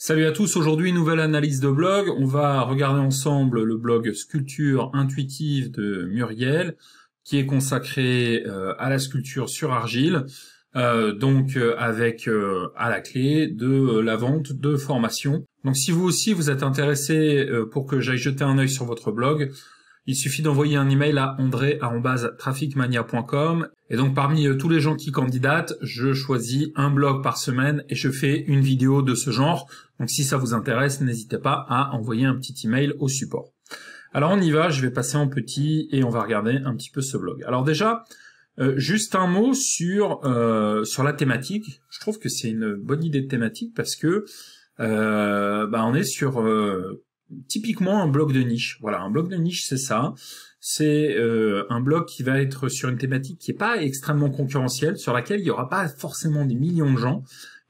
Salut à tous, aujourd'hui nouvelle analyse de blog. On va regarder ensemble le blog Sculpture intuitive de Muriel qui est consacré euh, à la sculpture sur argile, euh, donc euh, avec à la clé de la vente de formation. Donc si vous aussi vous êtes intéressé pour que j'aille jeter un œil sur votre blog, il suffit d'envoyer un email à andré@traficmania.com et donc parmi euh, tous les gens qui candidatent, je choisis un blog par semaine et je fais une vidéo de ce genre. Donc si ça vous intéresse, n'hésitez pas à envoyer un petit email au support. Alors on y va, je vais passer en petit et on va regarder un petit peu ce blog. Alors déjà, euh, juste un mot sur euh, sur la thématique. Je trouve que c'est une bonne idée de thématique parce que euh, bah, on est sur typiquement un blog de niche. Voilà, un blog de niche, c'est ça. C'est euh, un blog qui va être sur une thématique qui n'est pas extrêmement concurrentielle, sur laquelle il n'y aura pas forcément des millions de gens,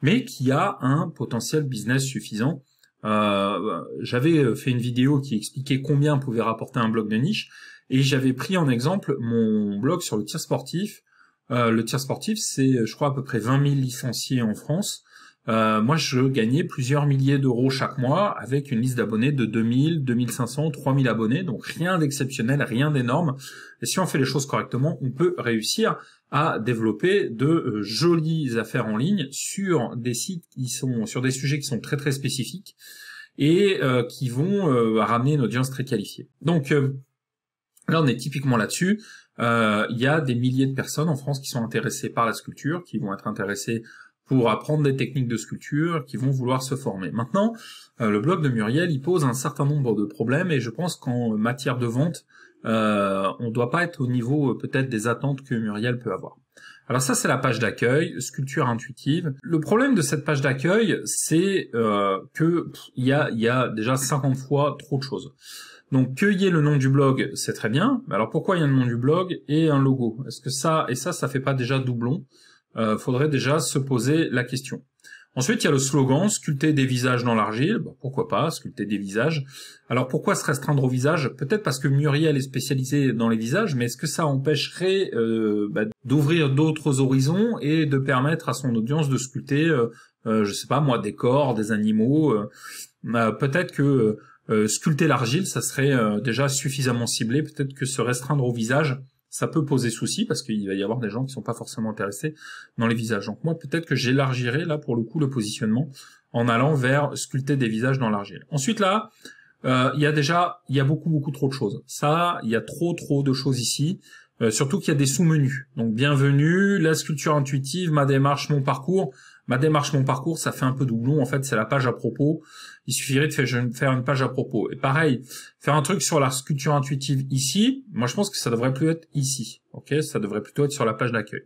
mais qui a un potentiel business suffisant. Euh, j'avais fait une vidéo qui expliquait combien pouvait rapporter un blog de niche, et j'avais pris en exemple mon blog sur le tir sportif. Euh, le tir sportif, c'est, je crois, à peu près 20 000 licenciés en France. Euh, moi, je gagnais plusieurs milliers d'euros chaque mois avec une liste d'abonnés de 2000, 2500, 3000 abonnés. Donc rien d'exceptionnel, rien d'énorme. Et si on fait les choses correctement, on peut réussir à développer de euh, jolies affaires en ligne sur des sites qui sont sur des sujets qui sont très très spécifiques et euh, qui vont euh, ramener une audience très qualifiée. Donc là, on est typiquement là-dessus. Il y a des milliers de personnes en France qui sont intéressées par la sculpture, qui vont être intéressées pour apprendre des techniques de sculpture, qui vont vouloir se former. Maintenant, euh, le blog de Muriel, il pose un certain nombre de problèmes, et je pense qu'en matière de vente, euh, on ne doit pas être au niveau euh, peut-être des attentes que Muriel peut avoir. Alors ça, c'est la page d'accueil, sculpture intuitive. Le problème de cette page d'accueil, c'est euh, que il y a, y a déjà 50 fois trop de choses. Donc cueillir le nom du blog, c'est très bien. Mais alors pourquoi il y a le nom du blog et un logo Est-ce que ça et ça, ça fait pas déjà doublon euh, faudrait déjà se poser la question. Ensuite, il y a le slogan sculpter des visages dans l'argile. pourquoi pas sculpter des visages Alors pourquoi se restreindre au visage Peut-être parce que Muriel est spécialisé dans les visages, mais est-ce que ça empêcherait euh, bah, d'ouvrir d'autres horizons et de permettre à son audience de sculpter, euh, je sais pas moi, des corps, des animaux bah, Peut-être que sculpter l'argile, ça serait déjà suffisamment ciblé. Peut-être que se restreindre au visage, ça peut poser souci parce qu'il va y avoir des gens qui sont pas forcément intéressés dans les visages. Donc moi, peut-être que j'élargirai là pour le coup le positionnement en allant vers sculpter des visages dans l'argile. Ensuite là, euh, il y a déjà, il y a beaucoup beaucoup trop de choses. Ça, il y a trop trop de choses ici. Euh, surtout qu'il y a des sous-menus. Donc bienvenue, la sculpture intuitive, ma démarche, mon parcours ma démarche, mon parcours, ça fait un peu doublon. En fait, c'est la page à propos. Il suffirait de faire une page à propos. Et pareil, faire un truc sur la sculpture intuitive ici. Moi, je pense que ça devrait plus être ici. Ok, ça devrait plutôt être sur la page d'accueil.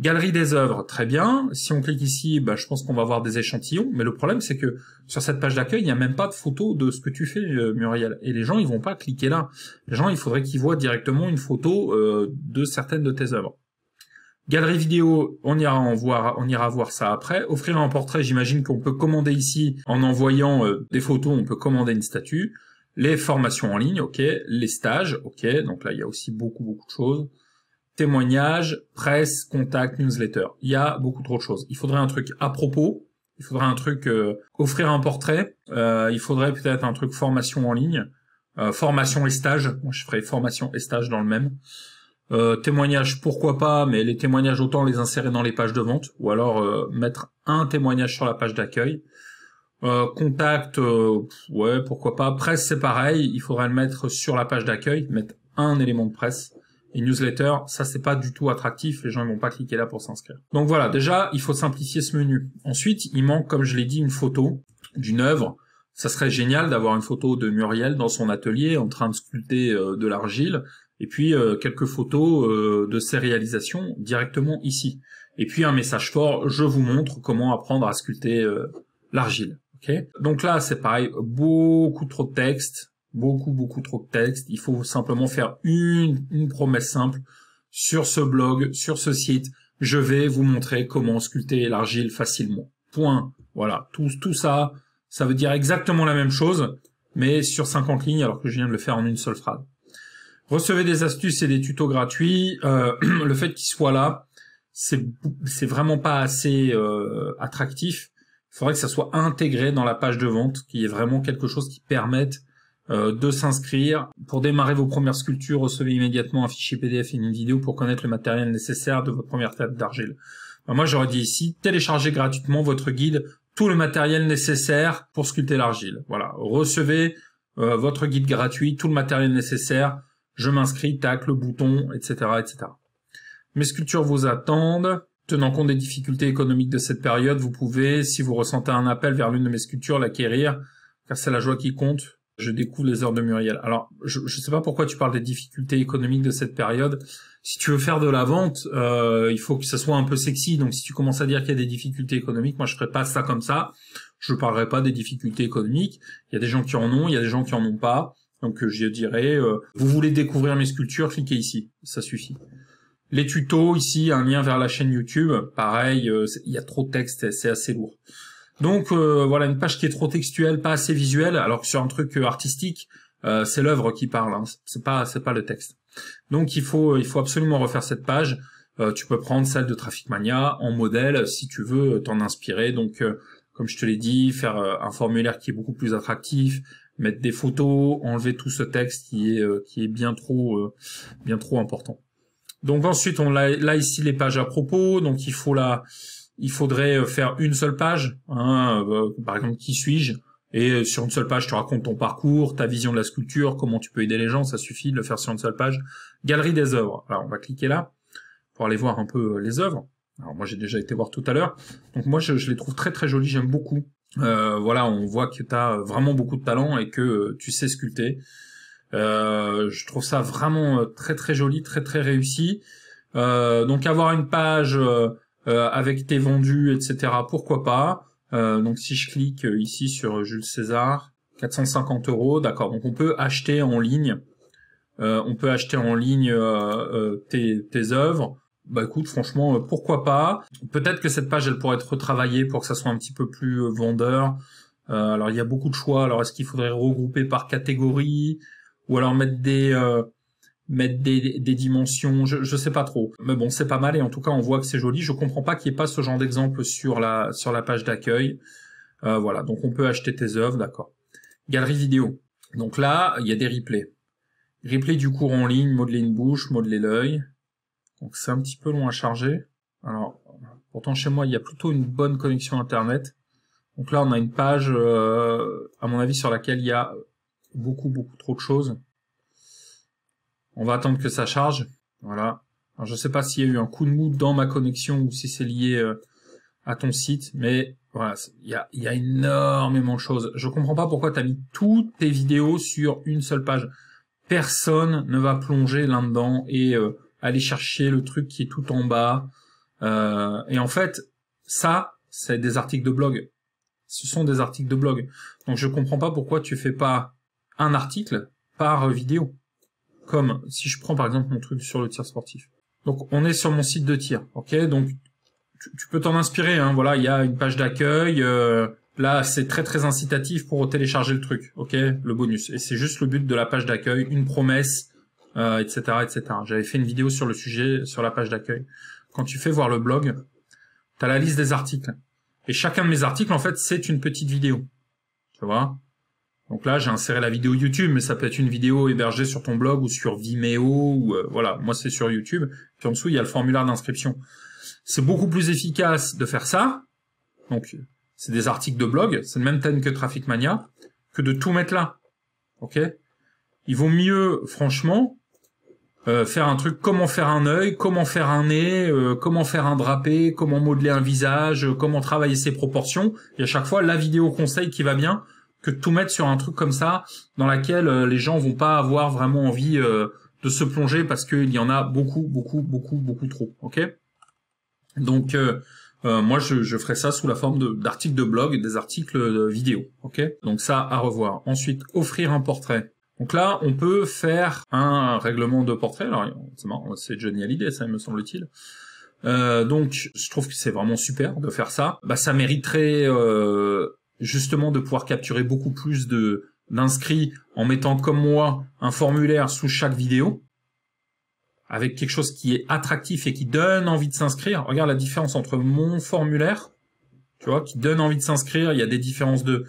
Galerie des œuvres, très bien. Si on clique ici, bah, je pense qu'on va voir des échantillons. Mais le problème, c'est que sur cette page d'accueil, il n'y a même pas de photo de ce que tu fais, euh, Muriel. Et les gens, ils vont pas cliquer là. Les gens, il faudrait qu'ils voient directement une photo euh, de certaines de tes œuvres. Galerie vidéo, on ira en voir, on ira voir ça après. Offrir un portrait, j'imagine qu'on peut commander ici en envoyant euh, des photos, on peut commander une statue. Les formations en ligne, ok. Les stages, ok. Donc là, il y a aussi beaucoup beaucoup de choses. Témoignages, presse, contact, newsletter. Il y a beaucoup trop de choses. Il faudrait un truc à propos. Il faudrait un truc euh, offrir un portrait. Euh, il faudrait peut-être un truc formation en ligne, formation et stage. Moi, je ferai formation et stage dans le même. Euh, témoignages, pourquoi pas, mais les témoignages, autant les insérer dans les pages de vente, ou alors euh, mettre un témoignage sur la page d'accueil. Euh, contact, euh, ouais, pourquoi pas. Presse, c'est pareil, il faudrait le mettre sur la page d'accueil, mettre un élément de presse. Et newsletter, ça c'est pas du tout attractif, les gens ne vont pas cliquer là pour s'inscrire. Donc voilà, déjà, il faut simplifier ce menu. Ensuite, il manque, comme je l'ai dit, une photo d'une œuvre. Ça serait génial d'avoir une photo de Muriel dans son atelier en train de sculpter de l'argile et puis euh, quelques photos euh, de ces réalisations directement ici. Et puis un message fort, je vous montre comment apprendre à sculpter euh, l'argile. Okay Donc là, c'est pareil, beaucoup trop de texte, beaucoup, beaucoup trop de texte. Il faut simplement faire une, une promesse simple sur ce blog, sur ce site. Je vais vous montrer comment sculpter l'argile facilement. Point. Voilà, tout, tout ça, ça veut dire exactement la même chose, mais sur 50 lignes alors que je viens de le faire en une seule phrase. Recevez des astuces et des tutos gratuits. Euh, le fait qu'ils soit là, c'est vraiment pas assez euh, attractif. Il faudrait que ça soit intégré dans la page de vente, qui est vraiment quelque chose qui permette euh, de s'inscrire. Pour démarrer vos premières sculptures, recevez immédiatement un fichier PDF et une vidéo pour connaître le matériel nécessaire de votre première table d'argile. Bah, moi, j'aurais dit ici, téléchargez gratuitement votre guide, tout le matériel nécessaire pour sculpter l'argile. Voilà, recevez votre guide gratuit, tout le matériel nécessaire je m'inscris, tac, le bouton, etc., etc. Mes sculptures vous attendent. Tenant compte des difficultés économiques de cette période, vous pouvez, si vous ressentez un appel vers l'une de mes sculptures, l'acquérir, car c'est la joie qui compte. Je découvre les heures de Muriel. Alors, je ne sais pas pourquoi tu parles des difficultés économiques de cette période. Si tu veux faire de la vente, euh, il faut que ça soit un peu sexy. Donc, si tu commences à dire qu'il y a des difficultés économiques, moi, je ferai pas ça comme ça. Je parlerai pas des difficultés économiques. Il y a des gens qui en ont, il y a des gens qui en ont pas. Donc euh, je dirais, euh, vous voulez découvrir mes sculptures, cliquez ici, ça suffit. Les tutos ici, un lien vers la chaîne YouTube, pareil, euh, il y a trop de texte, c'est assez lourd. Donc voilà une page qui est trop textuelle, pas assez visuelle, alors que sur un truc artistique, c'est l'œuvre qui parle, hein, c'est pas c'est pas le texte. Donc il faut il faut absolument refaire cette page. tu peux prendre celle de Traffic Mania en modèle si tu veux t'en inspirer. Donc comme je te l'ai dit, faire un formulaire qui est beaucoup plus attractif, mettre des photos, enlever tout ce texte qui est euh, qui est bien trop euh, bien trop important. Donc ensuite on a là ici les pages à propos, donc il faut la il faudrait euh, faire une seule page, hein, par exemple qui suis-je, et sur une seule page, tu racontes ton parcours, ta vision de la sculpture, comment tu peux aider les gens, ça suffit de le faire sur une seule page. Galerie des œuvres. Alors, on va cliquer là pour aller voir un peu les œuvres. Alors, moi, j'ai déjà été voir tout à l'heure. Donc, moi, je, je, les trouve très, très jolies, j'aime beaucoup. Euh, voilà, on voit que tu as vraiment beaucoup de talent et que euh, tu sais sculpter. Euh, je trouve ça vraiment très très joli, très très réussi. donc avoir une page avec tes vendus, etc. Pourquoi pas Donc si je clique ici sur Jules César, 450 euros, d'accord. Donc on peut acheter en ligne. on peut acheter en ligne tes, tes œuvres bah écoute, franchement, euh, pourquoi pas Peut-être que cette page, elle pourrait être retravaillée pour que ça soit un petit peu plus euh, vendeur. Euh, alors, il y a beaucoup de choix. Alors, est-ce qu'il faudrait regrouper par catégorie ou alors mettre des mettre des, des dimensions je, je sais pas trop. Mais bon, c'est pas mal et en tout cas, on voit que c'est joli. Je comprends pas qu'il n'y ait pas ce genre d'exemple sur la sur la page d'accueil. voilà, donc on peut acheter tes œuvres, d'accord. Galerie vidéo. Donc là, il y a des replays. Replay du cours en ligne, modeler une bouche, modeler l'œil. Donc c'est un petit peu long à charger. Alors, pourtant chez moi, il y a plutôt une bonne connexion Internet. Donc là, on a une page, euh, à mon avis, sur laquelle il y a beaucoup, beaucoup trop de choses. On va attendre que ça charge. Voilà. Alors, je ne sais pas s'il y a eu un coup de mou dans ma connexion ou si c'est lié euh, à ton site, mais voilà, il y a, énormément de choses. Je comprends pas pourquoi tu as mis toutes tes vidéos sur une seule page. Personne ne va plonger là-dedans et... Euh, aller chercher le truc qui est tout en bas. Euh, et en fait, ça, c'est des articles de blog. Ce sont des articles de blog. Donc je comprends pas pourquoi tu fais pas un article par vidéo. Comme si je prends par exemple mon truc sur le tir sportif. Donc on est sur mon site de tir, ok Donc tu, peux t'en inspirer, hein, voilà, il y a une page d'accueil. Euh, là, c'est très très incitatif pour télécharger le truc, ok Le bonus. Et c'est juste le but de la page d'accueil, une promesse etc., euh, etc. J'avais fait une vidéo sur le sujet sur la page d'accueil. Quand tu fais voir le blog, tu as la liste des articles. Et chacun de mes articles, en fait, c'est une petite vidéo. Tu vois Donc là, j'ai inséré la vidéo YouTube, mais ça peut être une vidéo hébergée sur ton blog ou sur Vimeo. Ou, euh, voilà, moi, c'est sur YouTube. Puis en dessous, il y a le formulaire d'inscription. C'est beaucoup plus efficace de faire ça. Donc, c'est des articles de blog, c'est le même thème que Traffic Mania, que de tout mettre là. OK il vaut mieux, franchement, euh, faire un truc comment faire un œil, comment faire un nez, euh, comment faire un drapé, comment modeler un visage, euh, comment travailler ses proportions. Et à chaque fois, la vidéo conseil qui va bien, que de tout mettre sur un truc comme ça, dans laquelle les gens vont pas avoir vraiment envie de se plonger parce qu'il y en a beaucoup, beaucoup, beaucoup, beaucoup trop. Ok Donc moi, je, ferai ça sous la forme d'articles de, blog blog, des articles vidéo. Ok Donc ça à revoir. Ensuite, offrir un portrait. Donc là, on peut faire un règlement de portrait. Alors, c'est marrant, c'est Johnny Hallyday, ça, me semble-t-il. Euh, donc, je trouve que c'est vraiment super de faire ça. Bah, ça mériterait euh, justement de pouvoir capturer beaucoup plus de d'inscrits en mettant comme moi un formulaire sous chaque vidéo avec quelque chose qui est attractif et qui donne envie de s'inscrire. Regarde la différence entre mon formulaire, tu vois, qui donne envie de s'inscrire. Il y a des différences de,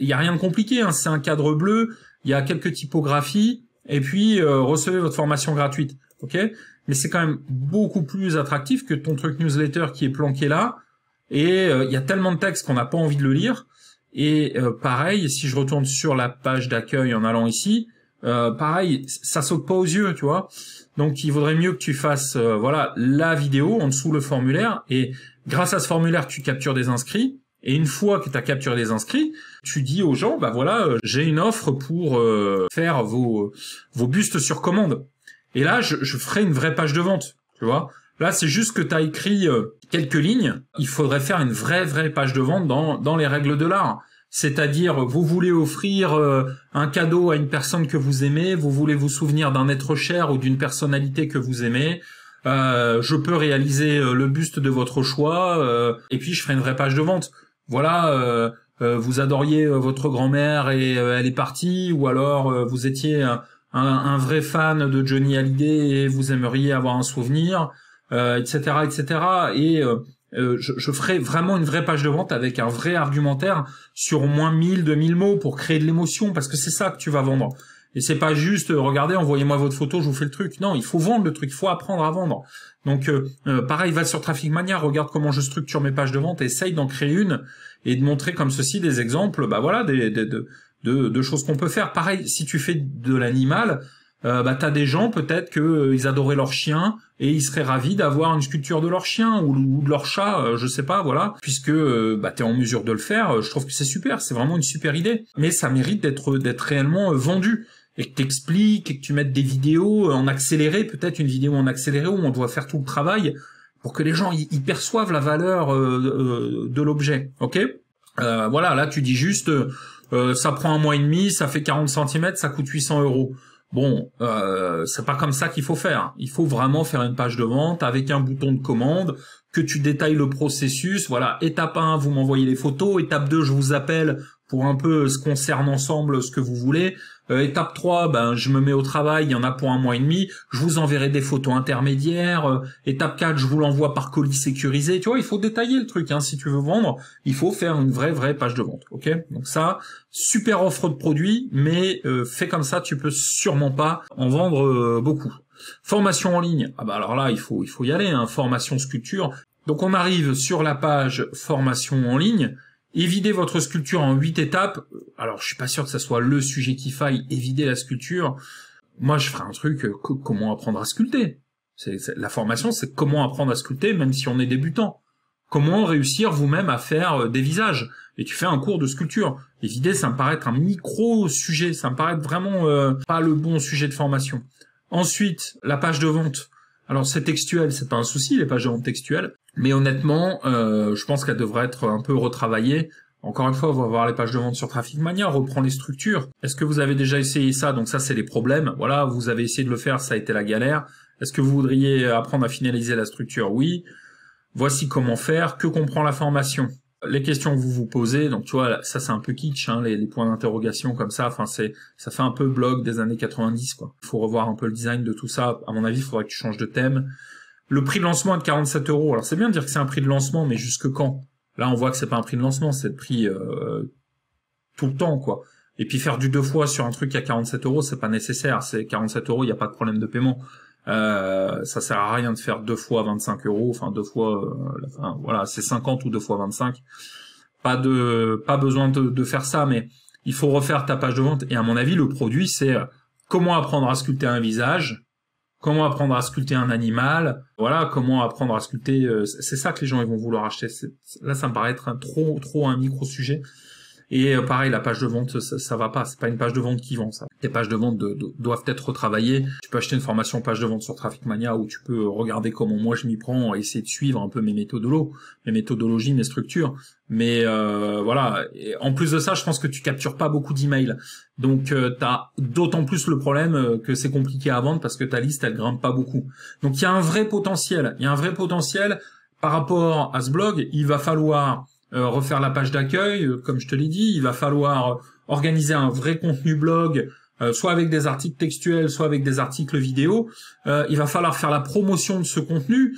il y a rien de compliqué. Hein. c'est un cadre bleu il y a quelques typographies, et puis euh, recevez votre formation gratuite. Ok Mais c'est quand même beaucoup plus attractif que ton truc newsletter qui est planqué là. Et euh, il y a tellement de textes qu'on n'a pas envie de le lire. Et euh, pareil, si je retourne sur la page d'accueil en allant ici, pareil, ça saute pas aux yeux, tu vois. Donc il vaudrait mieux que tu fasses voilà la vidéo en dessous le formulaire. Et grâce à ce formulaire, tu captures des inscrits. Et une fois que tu as capturé les inscrits, tu dis aux gens, bah voilà, euh, j'ai une offre pour euh, faire vos, vos bustes sur commande. Et là, je, ferai une vraie page de vente, tu vois. Là, c'est juste que tu as écrit euh, quelques lignes. Il faudrait faire une vraie, vraie page de vente dans, dans les règles de l'art. C'est-à-dire, vous voulez offrir un cadeau à une personne que vous aimez, vous voulez vous souvenir d'un être cher ou d'une personnalité que vous aimez, je peux réaliser le buste de votre choix, et puis je ferai une vraie page de vente voilà, euh, euh, vous adoriez euh, votre grand-mère et elle est partie, ou alors vous étiez un, vrai fan de Johnny Hallyday et vous aimeriez avoir un souvenir, etc., etc. Et je, je, ferai vraiment une vraie page de vente avec un vrai argumentaire sur au moins 1000, 2000 mots pour créer de l'émotion, parce que c'est ça que tu vas vendre. Et c'est pas juste euh, regardez, envoyez-moi votre photo, je vous fais le truc. Non, il faut vendre le truc, il faut apprendre à vendre. Donc euh, euh, pareil, va sur Traffic Mania, regarde comment je structure mes pages de vente, essaye d'en créer une et de montrer comme ceci des exemples, bah voilà, des, de, de, choses qu'on peut faire. Pareil, si tu fais de l'animal, euh, bah t'as des gens peut-être qu'ils adoraient leur chien et ils seraient ravis d'avoir une sculpture de leur chien ou, de leur chat, je sais pas, voilà, puisque bah t'es en mesure de le faire. je trouve que c'est super, c'est vraiment une super idée, mais ça mérite d'être d'être réellement vendu et que t'expliques et que tu mettes des vidéos euh, en accéléré, peut-être une vidéo en accéléré où on doit faire tout le travail pour que les gens y perçoivent la valeur euh, euh, de l'objet. Ok Voilà, là tu dis juste, ça prend un mois et demi, ça fait 40 cm, ça coûte 800 euros. Bon, c'est pas comme ça qu'il faut faire. Il faut vraiment faire une page de vente avec un bouton de commande, que tu détailles le processus. Voilà, étape 1, vous m'envoyez les photos. Étape 2, je vous appelle pour un peu ce qu'on concerne ensemble ce que vous voulez. Euh, étape 3, ben, je me mets au travail, il y en a pour un mois et demi, je vous enverrai des photos intermédiaires. Euh, étape 4, je vous l'envoie par colis sécurisé. Tu vois, il faut détailler le truc. Hein. Si tu veux vendre, il faut faire une vraie, vraie page de vente. ok Donc ça, super offre de produit, mais euh, fait comme ça, tu peux sûrement pas en vendre beaucoup. Formation en ligne, ah bah alors là, il faut, il faut y aller. Hein. Formation sculpture. Donc on arrive sur la page formation en ligne. Évider votre sculpture en huit étapes. Euh, alors, je suis pas sûr que ça soit le sujet qui faille. Évider la sculpture. Moi, je ferai un truc, euh, comment apprendre à sculpter. c'est la formation, c'est comment apprendre à sculpter, même si on est débutant. Comment réussir vous-même à faire euh, des visages. Et tu fais un cours de sculpture. Évider, ça me paraît être un micro-sujet. Ça me paraît vraiment pas le bon sujet de formation. Ensuite, la page de vente. Alors c'est textuel, c'est pas un souci, les pages vente textuelles, mais honnêtement, euh, je pense qu'elle devrait être un peu retravaillée. Encore une fois, on va voir les pages de vente sur on reprend les structures. Est-ce que vous avez déjà essayé ça Donc ça, c'est les problèmes. Voilà, vous avez essayé de le faire, ça a été la galère. Est-ce que vous voudriez apprendre à finaliser la structure Oui. Voici comment faire. Que comprend la formation les questions que vous vous posez, donc tu vois, ça c'est un peu kitsch, hein, les, points d'interrogation comme ça, enfin c'est, ça fait un peu blog des années 90 quoi. Faut revoir un peu le design de tout ça. À mon avis, il faudrait que tu changes de thème. Le prix de lancement est de 47 euros. Alors c'est bien de dire que c'est un prix de lancement, mais jusque quand Là, on voit que c'est pas un prix de lancement, c'est le prix euh, tout le temps quoi. Et puis faire du deux fois sur un truc à 47 euros, c'est pas nécessaire. C'est 47 euros, il n'y a pas de problème de paiement. Euh, ça sert à rien de faire deux fois 25 euros, enfin deux fois, euh, voilà, c'est 50 ou deux fois 25. Pas de, pas besoin de, faire ça, mais il faut refaire ta page de vente. Et à mon avis, le produit, c'est euh, comment apprendre à sculpter un visage, comment apprendre à sculpter un animal, voilà, comment apprendre à sculpter. c'est ça que les gens ils vont vouloir acheter. Là, ça me paraît être trop, trop un micro sujet. Et euh, pareil, la page de vente, ça, va pas. C'est pas une page de vente qui vend ça. Tes pages de vente doivent être retravaillées. Tu peux acheter une formation page de vente sur Traffic Mania où tu peux regarder comment moi je m'y prends, essayer de suivre un peu mes l'eau mes méthodologies, mes structures. Mais euh, voilà. en plus de ça, je pense que tu captures pas beaucoup d'emails. Donc euh, tu as d'autant plus le problème que c'est compliqué à vendre parce que ta liste elle grimpe pas beaucoup. Donc il y a un vrai potentiel. Il y a un vrai potentiel par rapport à ce blog. Il va falloir euh, refaire la page d'accueil, euh, comme je te l'ai dit, il va falloir euh, organiser un vrai contenu blog, soit avec des articles textuels, soit avec des articles vidéo. il va falloir faire la promotion de ce contenu.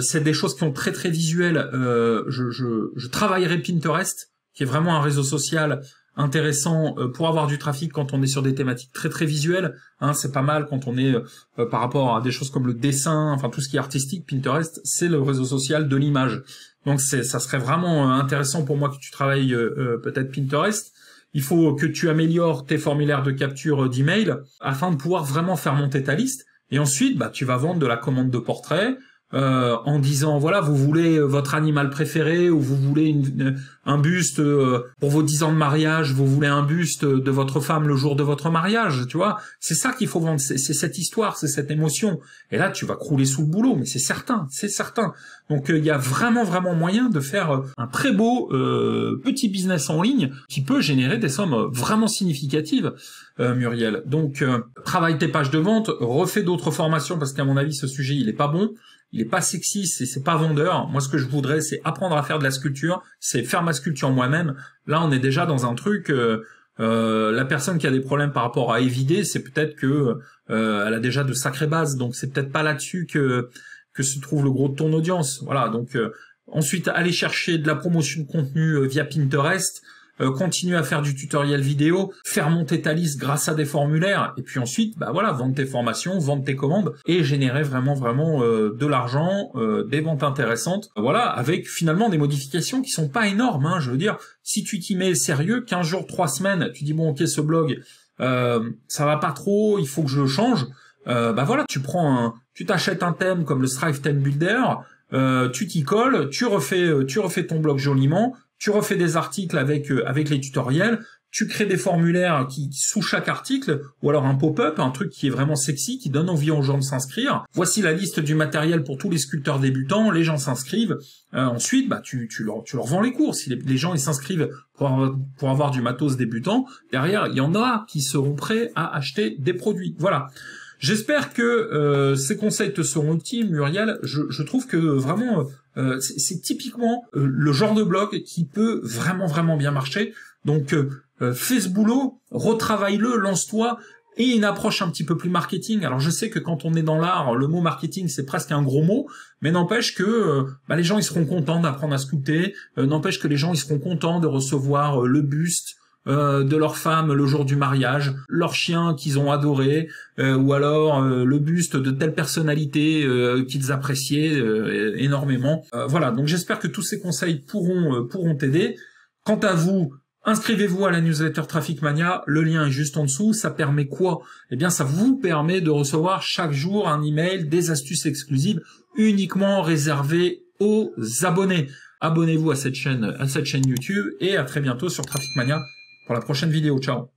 c'est des choses qui ont très très visuelles. je, travaillerai Pinterest, qui est vraiment un réseau social intéressant pour avoir du trafic quand on est sur des thématiques très très visuelles. Hein, c'est pas mal quand on est par rapport à des choses comme le dessin, enfin tout ce qui est artistique. Pinterest, c'est le réseau social de l'image. Donc ça serait vraiment euh, intéressant pour moi que tu travailles euh, euh, peut-être Pinterest. Il faut que tu améliores tes formulaires de capture d'email afin de pouvoir vraiment faire monter ta liste. Et ensuite, bah, tu vas vendre de la commande de portrait, euh, en disant voilà vous voulez euh, votre animal préféré ou vous voulez euh, un buste pour vos dix ans de mariage, vous voulez un buste de votre femme le jour de votre mariage, tu vois. C'est ça qu'il faut vendre, c'est cette histoire, c'est cette émotion. Et là tu vas crouler sous le boulot, mais c'est certain, c'est certain. Donc il y a vraiment vraiment moyen de faire un très beau petit business en ligne qui peut générer des sommes vraiment significatives. Muriel. Donc travaille tes pages de vente, refais d'autres formations parce qu'à mon avis ce sujet il est pas bon il est pas sexy, c'est, c'est pas vendeur. Moi, ce que je voudrais, c'est apprendre à faire de la sculpture, c'est faire ma sculpture moi-même. Là, on est déjà dans un truc. Euh, euh, la personne qui a des problèmes par rapport à évider, c'est peut-être que euh, elle a déjà de sacrées bases, donc c'est peut-être pas là-dessus que que se trouve le gros de ton audience. Voilà. Donc ensuite, aller chercher de la promotion de contenu via Pinterest euh, continue à faire du tutoriel vidéo, faire monter ta liste grâce à des formulaires, et puis ensuite, bah voilà, vendre tes formations, vendre tes commandes, et générer vraiment vraiment euh, de l'argent, euh, des ventes intéressantes, voilà, avec finalement des modifications qui sont pas énormes, hein, je veux dire, si tu t'y mets sérieux, 15 jours, 3 semaines, tu dis bon ok ce blog, euh, ça va pas trop, il faut que je le change, bah voilà, tu prends un, tu t'achètes un thème comme le Strive Theme Builder, tu t'y colles, tu refais, tu refais ton blog joliment, tu refais des articles avec euh, avec les tutoriels, tu crées des formulaires qui, sous chaque article, ou alors un pop-up, un truc qui est vraiment sexy, qui donne envie aux gens de s'inscrire. Voici la liste du matériel pour tous les sculpteurs débutants, les gens s'inscrivent. Euh, ensuite, bah tu, tu, leur, tu vends les cours. Si les, gens ils s'inscrivent pour, pour avoir du matos débutant, derrière, il y en a qui seront prêts à acheter des produits. Voilà. J'espère que euh, ces conseils te seront utiles, Muriel. Je, je trouve que vraiment, euh, c'est typiquement euh, le genre de blog qui peut vraiment vraiment bien marcher. Donc euh, fais ce boulot, retravaille-le, lance-toi et une approche un petit peu plus marketing. Alors je sais que quand on est dans l'art, le mot marketing c'est presque un gros mot, mais n'empêche que bah, les gens ils seront contents d'apprendre à scouter, n'empêche que les gens ils seront contents de recevoir le buste, euh, de leur femme le jour du mariage, leur chien qu'ils ont adoré, euh, ou alors euh, le buste de telle personnalité qu'ils appréciaient énormément. voilà, donc j'espère que tous ces conseils pourront pourront t'aider. Quant à vous, Inscrivez-vous à la newsletter Traffic Mania, le lien est juste en dessous, ça permet quoi Eh bien ça vous permet de recevoir chaque jour un email des astuces exclusives uniquement réservées aux abonnés. Abonnez-vous à cette chaîne à cette chaîne YouTube et à très bientôt sur Traffic Mania pour la prochaine vidéo. Ciao